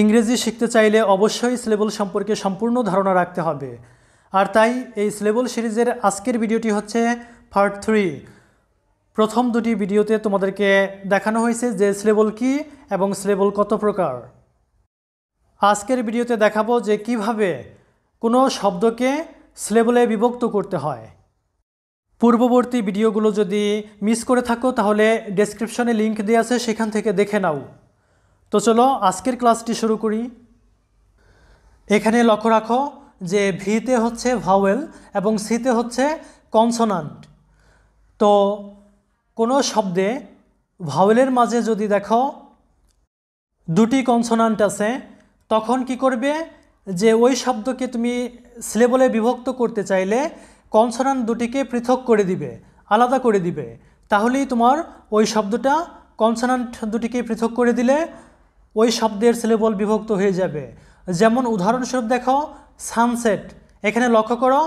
ইংরেজি শিখতে চাইলে অবশ্যই সিলেবল সম্পর্কে সম্পূর্ণ ধারণা রাখতে হবে আর তাই এই সিলেবল সিরিজের আজকের ভিডিওটি হচ্ছে পার্ট থ্রি প্রথম দুটি ভিডিওতে তোমাদেরকে দেখানো হয়েছে যে সিলেবল কি এবং সিলেবল কত প্রকার আজকের ভিডিওতে দেখাবো যে কিভাবে কোনো শব্দকে সিলেবলে বিভক্ত করতে হয় পূর্ববর্তী ভিডিওগুলো যদি মিস করে থাকো তাহলে ডেসক্রিপশনে লিংক দেওয়া আছে সেখান থেকে দেখে নাও তো চলো আজকের ক্লাসটি শুরু করি এখানে লক্ষ্য রাখো যে ভিতে হচ্ছে ভাওয়েল এবং সিতে হচ্ছে কনসোনান্ট তো কোনো শব্দে ভাওয়েলের মাঝে যদি দেখো দুটি কনসোনান্ট আছে তখন কি করবে যে ওই শব্দকে তুমি সিলেবলে বিভক্ত করতে চাইলে কনসোনান্ট দুটিকে পৃথক করে দিবে আলাদা করে দিবে তাহলেই তোমার ওই শব্দটা কনসোনান্ট দুটিকে পৃথক করে দিলে ওই শব্দের সিলেবল বিভক্ত হয়ে যাবে যেমন উদাহরণস্বরূপ দেখো সানসেট এখানে লক্ষ্য করো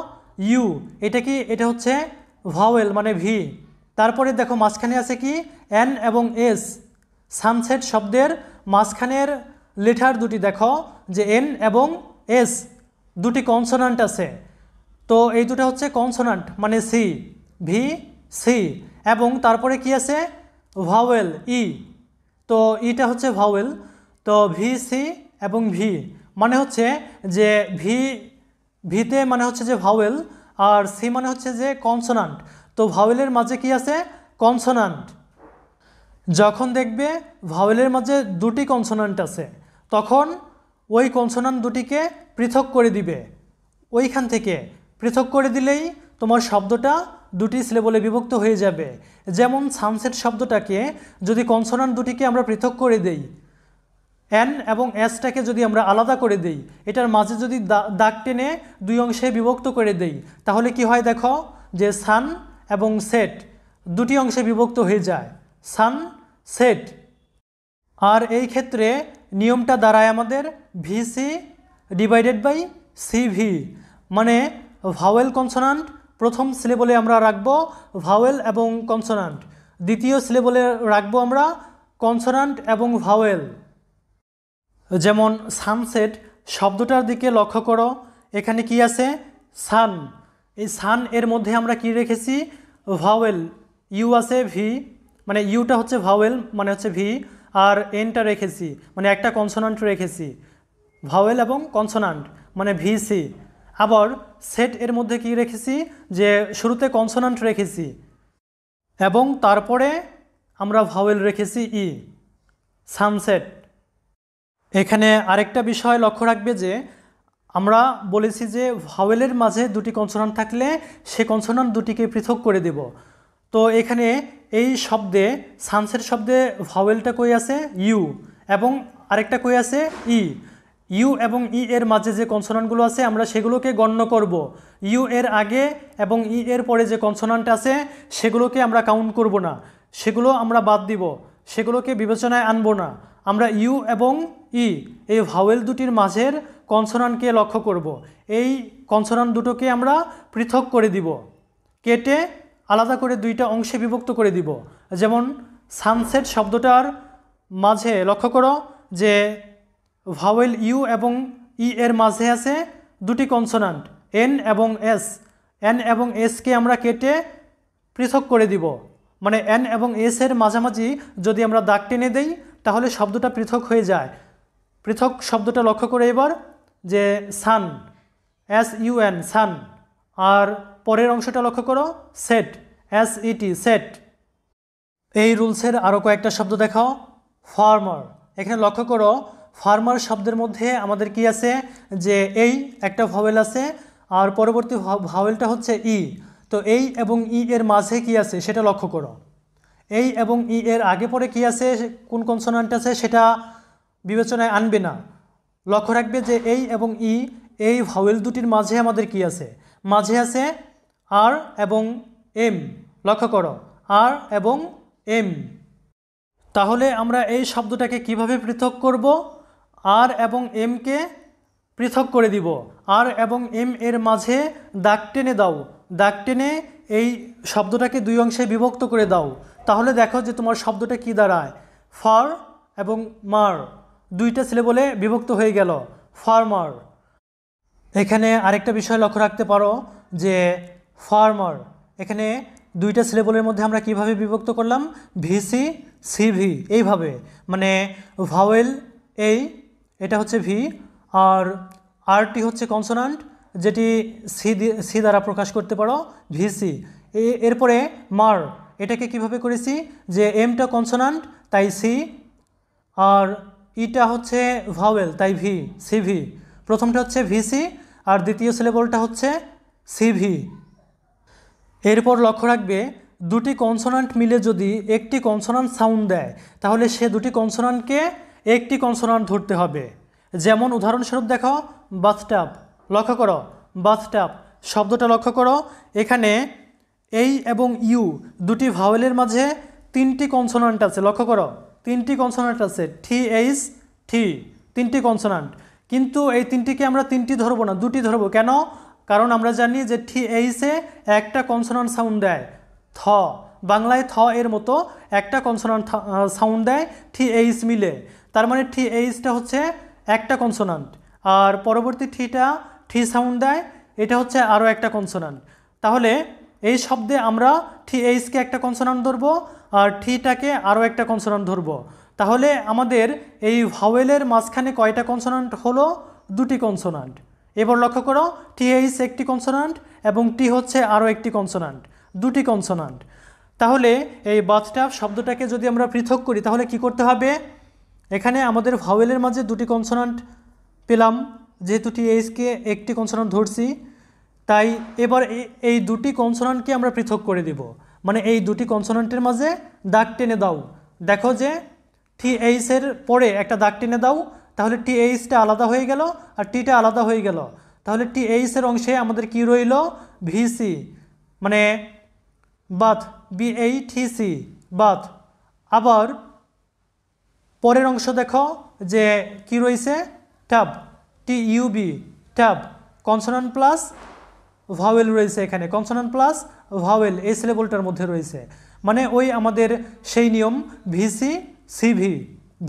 ইউ এটা কি এটা হচ্ছে ভাওয়েল মানে ভি তারপরে দেখো মাঝখানে আছে কি এন এবং এস সানসেট শব্দের মাঝখানের লেটার দুটি দেখো যে এন এবং এস দুটি কনসোনান্ট আছে তো এই দুটো হচ্ছে কনসোনান্ট মানে সি ভি সি এবং তারপরে কি আছে ভাওয়েল ই e। তো ইটা e হচ্ছে ভাওয়েল তো ভি সি এবং ভি মানে হচ্ছে যে ভি ভিতে মানে হচ্ছে যে ভাওয়েল আর সি মানে হচ্ছে যে কনসোনান্ট তো ভাওয়েলের মাঝে কি আছে কনসোনান্ট যখন দেখবে ভাওয়েলের মাঝে দুটি কনসোনান্ট আছে তখন ওই কনসোনান্ট দুটিকে পৃথক করে দিবে ওইখান থেকে পৃথক করে দিলেই তোমার শব্দটা দুটি সিলেবলে বিভক্ত হয়ে যাবে যেমন সানসেট শব্দটাকে যদি কনসোনান্ট দুটিকে আমরা পৃথক করে দেই এন এবং এসটাকে যদি আমরা আলাদা করে দেই এটার মাঝে যদি দাগ টেনে দুই অংশে বিভক্ত করে দেই তাহলে কি হয় দেখো যে সান এবং সেট দুটি অংশে বিভক্ত হয়ে যায় সান সেট আর এই ক্ষেত্রে নিয়মটা দাঁড়ায় আমাদের ভিসি ডিভাইডেড বাই সিভি মানে ভাওয়েল কনসোনান্ট প্রথম সিলেবলে আমরা রাখব ভাওয়েল এবং কনসোনান্ট দ্বিতীয় সিলেবলে রাখব আমরা কনসোনান্ট এবং ভাওয়েল যেমন সানসেট শব্দটার দিকে লক্ষ্য করো এখানে কি আছে সান এই সান এর মধ্যে আমরা কি রেখেছি ভাওয়েল ইউ আছে ভি মানে ইউটা হচ্ছে ভাওয়েল মানে হচ্ছে ভি আর এনটা রেখেছি মানে একটা কনসোনান্ট রেখেছি ভাওয়েল এবং কনসোনান্ট মানে ভি সি আবার সেট এর মধ্যে কি রেখেছি যে শুরুতে কনসোনান্ট রেখেছি এবং তারপরে আমরা ভাওয়েল রেখেছি ই e, সানসেট এখানে আরেকটা বিষয় লক্ষ্য রাখবে যে আমরা বলেছি যে ভাওয়েলের মাঝে দুটি কনসোনান্ট থাকলে সে কনসোনান্ট দুটিকে পৃথক করে দেব তো এখানে এই শব্দে সানসের শব্দে ভাওয়েলটা কই আছে ইউ এবং আরেকটা কই আছে ই ইউ এবং ই এর মাঝে যে কনসোনান্টগুলো আছে আমরা সেগুলোকে গণ্য করব ইউ এর আগে এবং ই এর পরে যে কনসোনান্ট আছে সেগুলোকে আমরা কাউন্ট করব না সেগুলো আমরা বাদ দিব সেগুলোকে বিবেচনায় আনবো না আমরা ইউ এবং ই এই ভাওয়েল দুটির মাঝের কনসোনান্টকে লক্ষ্য করব। এই কনসোনান্ট দুটোকে আমরা পৃথক করে দিব কেটে আলাদা করে দুইটা অংশে বিভক্ত করে দিব যেমন সানসেট শব্দটার মাঝে লক্ষ্য করো যে ভাওয়েল ইউ এবং ই এর মাঝে আছে দুটি কনসোনান্ট এন এবং এস এন এবং এসকে আমরা কেটে পৃথক করে দিব মানে এন এবং এস এর মাঝামাঝি যদি আমরা দাগ টেনে দেই তাহলে শব্দটা পৃথক হয়ে যায় পৃথক শব্দটা লক্ষ্য করে এবার যে সান এস ইউএন সান আর পরের অংশটা লক্ষ্য করো সেট এস ইটি সেট এই রুলসের আরও কয়েকটা শব্দ দেখাও ফার্মার এখানে লক্ষ্য করো ফার্মার শব্দের মধ্যে আমাদের কি আছে যে এই একটা ভাওয়েল আছে আর পরবর্তী ভাওয়েলটা হচ্ছে ই e। তো এই এবং ই e এর মাঝে কি আছে সেটা লক্ষ্য করো এই এবং ই e এর আগে পরে কি আছে কোন কনসোনান্ট আছে সেটা বিবেচনায় আনবে না লক্ষ্য রাখবে যে এই এবং ই এই ভাওয়েল দুটির মাঝে আমাদের কি আছে মাঝে আছে আর এবং এম লক্ষ্য করো আর এবং এম তাহলে আমরা এই শব্দটাকে কিভাবে পৃথক করব আর এবং এমকে পৃথক করে দিব আর এবং এম এর মাঝে দাগ টেনে দাও দাগ টেনে এই শব্দটাকে দুই অংশে বিভক্ত করে দাও তাহলে দেখো যে তোমার শব্দটা কি দাঁড়ায় ফার এবং মার দুইটা সিলেবলে বিভক্ত হয়ে গেল ফার্মার এখানে আরেকটা বিষয় লক্ষ্য রাখতে পারো যে ফার্মার এখানে দুইটা সিলেবলের মধ্যে আমরা কিভাবে বিভক্ত করলাম ভিসি সিভি এইভাবে মানে ভাওয়েল এই এটা হচ্ছে ভি আর আরটি হচ্ছে কনসোনান্ট যেটি সি সি দ্বারা প্রকাশ করতে পারো ভিসি এরপরে মার এটাকে কিভাবে করেছি যে এমটা কনসোনান্ট তাই সি আর ইটা হচ্ছে ভাওয়েল তাই ভি সিভি প্রথমটা হচ্ছে ভিসি আর দ্বিতীয় সিলেবলটা হচ্ছে সিভি এরপর লক্ষ্য রাখবে দুটি কনসোনান্ট মিলে যদি একটি কনসোনান্ট সাউন্ড দেয় তাহলে সে দুটি কনসোনান্টকে একটি কনসোনান্ট ধরতে হবে যেমন উদাহরণস্বরূপ দেখো বাথটাপ লক্ষ্য করো বাথটাপ শব্দটা লক্ষ্য করো এখানে এই এবং ইউ দুটি ভাওয়েলের মাঝে তিনটি কনসোনান্ট আছে লক্ষ্য করো তিনটি কনসোনান্ট আছে থি এইচ ঠি তিনটি কনসোনান্ট কিন্তু এই তিনটিকে আমরা তিনটি ধরবো না দুটি ধরবো কেন কারণ আমরা জানি যে থি এইসে একটা কনসোনান্ট সাউন্ড দেয় থ বাংলায় থ এর মতো একটা কনসোনান্ট সাউন্ড দেয় থি এইস মিলে তার মানে থি এইসটা হচ্ছে একটা কনসোনান্ট আর পরবর্তী ঠিটা ঠি সাউন্ড দেয় এটা হচ্ছে আরও একটা কনসোনান্ট তাহলে এই শব্দে আমরা ঠি এইসকে একটা কনসোনান্ট ধরবো আর ঠিটাকে আরও একটা কনসোনান্ট ধরব তাহলে আমাদের এই ভাওয়েলের মাঝখানে কয়টা কনসোনান্ট হলো দুটি কনসোনান্ট এবার লক্ষ্য করো এইস একটি কনসোনান্ট এবং টি হচ্ছে আরও একটি কনসোনান্ট দুটি কনসোনান্ট তাহলে এই বাথটাপ শব্দটাকে যদি আমরা পৃথক করি তাহলে কি করতে হবে এখানে আমাদের ভাওয়েলের মাঝে দুটি কনসোনান্ট পেলাম যেহেতু টিএইচকে একটি কনসোনান্ট ধরছি তাই এবার এই দুটি কনসোনান্টকে আমরা পৃথক করে দেবো মানে এই দুটি কনসোনেন্টের মাঝে দাগ টেনে দাও দেখো যে টি এইচের পরে একটা দাগ টেনে দাও তাহলে টি এইচটা আলাদা হয়ে গেল আর টিটা আলাদা হয়ে গেল তাহলে টি এইচের অংশে আমাদের কি রইল ভিসি মানে বাথ বি এই টি সি বাথ আবার পরের অংশ দেখো যে কি রয়েছে ট্যাব টি UB tab consonant plus vowel রয়েছে এখানে কনসোনান্ট প্লাস ভাওয়েল এই সিলেবলটার মধ্যে রয়েছে মানে ওই আমাদের সেই নিয়ম ভিসি সিভি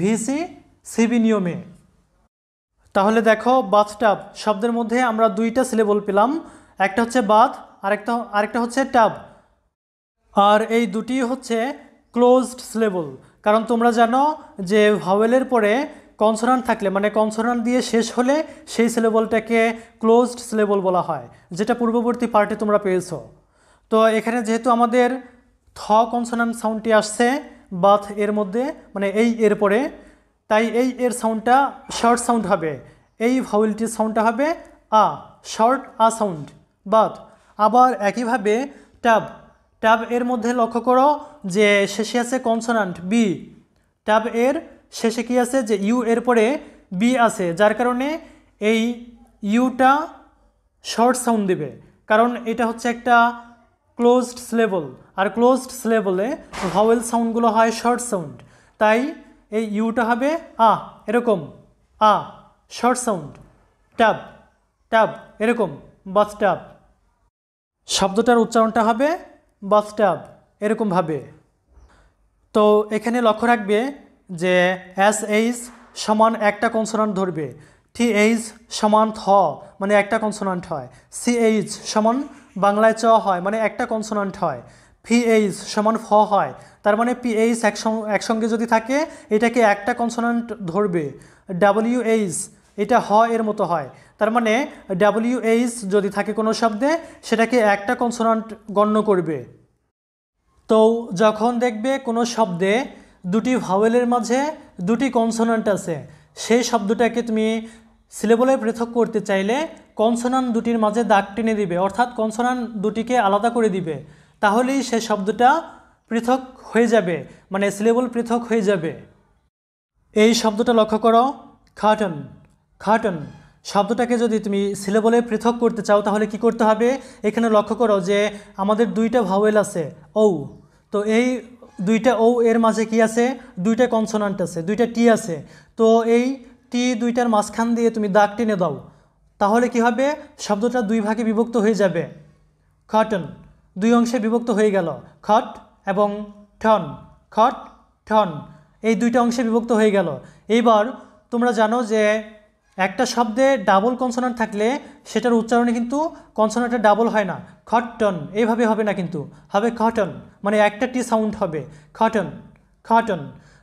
ভিসি সিভি নিয়মে তাহলে দেখো বাথটাব শব্দের মধ্যে আমরা দুইটা সিলেবল পেলাম একটা হচ্ছে বাথ আরেকটা আরেকটা হচ্ছে টাব আর এই দুটি হচ্ছে ক্লোজড সিলেবল কারণ তোমরা জানো যে ভাওয়েলের পরে কনসোনান্ট থাকলে মানে কনসোনান্ট দিয়ে শেষ হলে সেই সিলেবলটাকে ক্লোজড সিলেবল বলা হয় যেটা পূর্ববর্তী পার্টে তোমরা পেয়েছো তো এখানে যেহেতু আমাদের থ কনসোনান্ট সাউন্ডটি আসছে বাথ এর মধ্যে মানে এই এর পরে তাই এই এর সাউন্ডটা শর্ট সাউন্ড হবে এই ভাউলটির সাউন্ডটা হবে আ শর্ট আ সাউন্ড বাথ আবার একইভাবে ট্যাব ট্যাব এর মধ্যে লক্ষ্য করো যে শেষে আছে কনসোনান্ট বি ট্যাব এর শেষে কি আছে যে ইউ এর পরে বি আছে যার কারণে এই ইউটা শর্ট সাউন্ড দিবে কারণ এটা হচ্ছে একটা ক্লোজড সিলেবল আর ক্লোজড সিলেবলে ভাওয়েল সাউন্ডগুলো হয় শর্ট সাউন্ড তাই এই ইউটা হবে আ এরকম আ শর্ট সাউন্ড ট্যাব ট্যাব এরকম ট্যাব শব্দটার উচ্চারণটা হবে ট্যাব এরকমভাবে তো এখানে লক্ষ্য রাখবে যে এস এইচ সমান একটা কনসোনান্ট ধরবে টি এইচ সমান থ মানে একটা কনসোনান্ট হয় সি এইচ সমান বাংলায় চ হয় মানে একটা কনসোনান্ট হয় ফি এইচ সমান ফ হয় তার মানে পি এইচ একসঙ্গে যদি থাকে এটাকে একটা কনসোনান্ট ধরবে ডাব্লিউ এইচ এটা হ এর মতো হয় তার মানে ডাব্লিউ এইচ যদি থাকে কোনো শব্দে সেটাকে একটা কনসোনান্ট গণ্য করবে তো যখন দেখবে কোনো শব্দে দুটি ভাওয়েলের মাঝে দুটি কনসোনান্ট আছে সেই শব্দটাকে তুমি সিলেবলে পৃথক করতে চাইলে কনসোনান্ট দুটির মাঝে দাগ টেনে দিবে অর্থাৎ কনসোনান্ট দুটিকে আলাদা করে দিবে তাহলেই সে শব্দটা পৃথক হয়ে যাবে মানে সিলেবল পৃথক হয়ে যাবে এই শব্দটা লক্ষ্য করো খাটন খাটন শব্দটাকে যদি তুমি সিলেবলে পৃথক করতে চাও তাহলে কি করতে হবে এখানে লক্ষ্য করো যে আমাদের দুইটা ভাওয়েল আছে ও তো এই দুইটা ও এর মাঝে কি আছে দুইটা কনসোনান্ট আছে দুইটা টি আছে তো এই টি দুইটার মাঝখান দিয়ে তুমি দাগ টেনে দাও তাহলে কি হবে শব্দটা দুই ভাগে বিভক্ত হয়ে যাবে খটন দুই অংশে বিভক্ত হয়ে গেল খট এবং ঠন খট ঠন এই দুইটা অংশে বিভক্ত হয়ে গেল এইবার তোমরা জানো যে একটা শব্দে ডাবল কনসোনান্ট থাকলে সেটার উচ্চারণে কিন্তু কনসোনান্টটা ডাবল হয় না খটন এইভাবে হবে না কিন্তু হবে খটন মানে একটা টি সাউন্ড হবে খটন খটন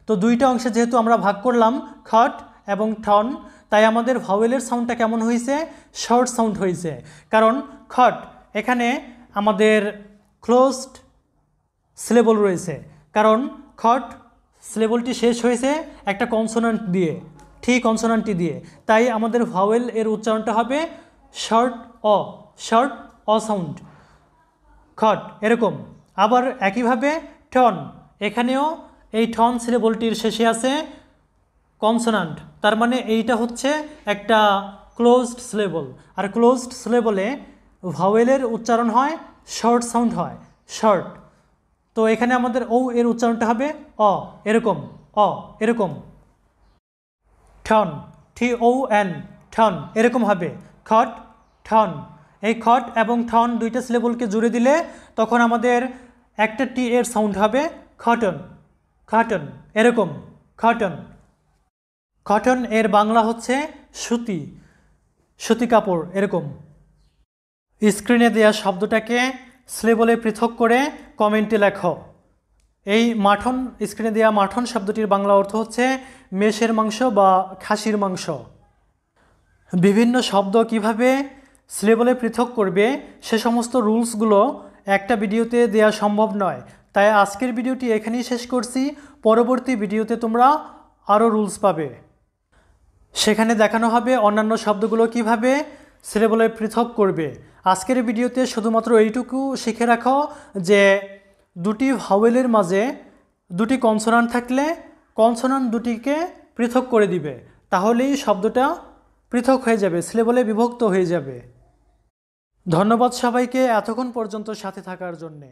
তো দুইটা অংশে যেহেতু আমরা ভাগ করলাম খট এবং ঠন তাই আমাদের ভাওয়েলের সাউন্ডটা কেমন হয়েছে শর্ট সাউন্ড হয়েছে কারণ খট এখানে আমাদের ক্লোজড সিলেবল রয়েছে কারণ খট সিলেবলটি শেষ হয়েছে একটা কনসোনান্ট দিয়ে ঠিক কনসোনান্টটি দিয়ে তাই আমাদের ভাওয়েল এর উচ্চারণটা হবে শর্ট অ শর্ট অ সাউন্ড খট এরকম আবার একইভাবে ঠন এখানেও এই ঠন সিলেবলটির শেষে আছে কনসোনান্ট তার মানে এইটা হচ্ছে একটা ক্লোজড সিলেবল আর ক্লোজড সিলেবলে ভাওয়েলের উচ্চারণ হয় শর্ট সাউন্ড হয় শর্ট তো এখানে আমাদের ও এর উচ্চারণটা হবে অ এরকম অ এরকম ঠন থি ও এন ঠন এরকম হবে খট ঠন এই খট এবং ঠন দুইটা সিলেবলকে জুড়ে দিলে তখন আমাদের একটা টি এর সাউন্ড হবে খটন খটন এরকম খটন খটন এর বাংলা হচ্ছে সুতি সুতি কাপড় এরকম স্ক্রিনে দেয়া শব্দটাকে স্লেবলে পৃথক করে কমেন্টে লেখো এই মাঠন স্ক্রিনে দেওয়া মাঠন শব্দটির বাংলা অর্থ হচ্ছে মেষের মাংস বা খাসির মাংস বিভিন্ন শব্দ কিভাবে সিলেবলে পৃথক করবে সে সমস্ত রুলসগুলো একটা ভিডিওতে দেয়া সম্ভব নয় তাই আজকের ভিডিওটি এখানেই শেষ করছি পরবর্তী ভিডিওতে তোমরা আরও রুলস পাবে সেখানে দেখানো হবে অন্যান্য শব্দগুলো কিভাবে সিলেবলে পৃথক করবে আজকের ভিডিওতে শুধুমাত্র এইটুকু শিখে রাখো যে দুটি ভাওয়েলের মাঝে দুটি কনসোনান্ট থাকলে কনসোনান্ট দুটিকে পৃথক করে দিবে তাহলেই শব্দটা পৃথক হয়ে যাবে সিলেবলে বিভক্ত হয়ে যাবে ধন্যবাদ সবাইকে এতক্ষণ পর্যন্ত সাথে থাকার জন্যে